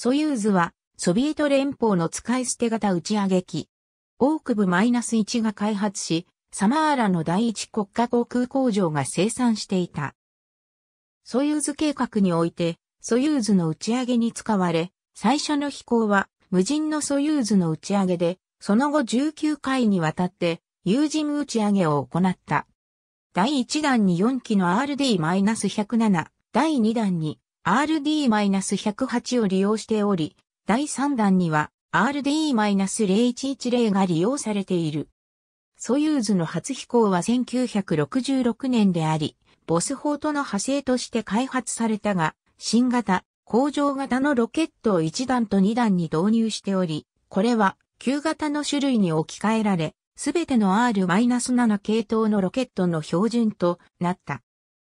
ソユーズは、ソビエト連邦の使い捨て型打ち上げ機。オークブ -1 が開発し、サマーラの第一国家航空工場が生産していた。ソユーズ計画において、ソユーズの打ち上げに使われ、最初の飛行は無人のソユーズの打ち上げで、その後19回にわたって有人打ち上げを行った。第1弾に4機の RD-107、第2弾に RD-108 を利用しており、第3弾には RD-0110 が利用されている。ソユーズの初飛行は1966年であり、ボス砲との派生として開発されたが、新型、工場型のロケットを1段と2段に導入しており、これは旧型の種類に置き換えられ、すべての R-7 系統のロケットの標準となった。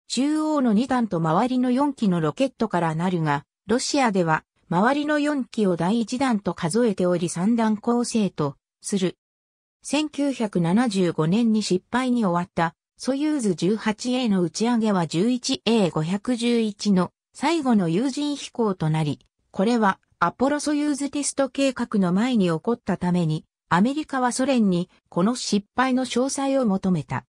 中央の2段と周りの4機のロケットからなるが、ロシアでは周りの4機を第1弾と数えており3段構成とする。1975年に失敗に終わったソユーズ 18A の打ち上げは 11A511 の最後の有人飛行となり、これはアポロソユーズテスト計画の前に起こったために、アメリカはソ連にこの失敗の詳細を求めた。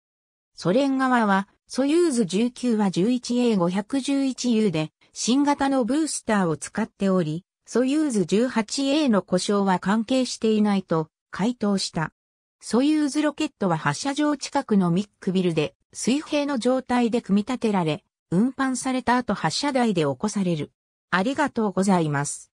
ソ連側はソユーズ19は 11A511U で新型のブースターを使っており、ソユーズ 18A の故障は関係していないと回答した。ソユーズロケットは発射場近くのミックビルで水平の状態で組み立てられ、運搬された後発射台で起こされる。ありがとうございます。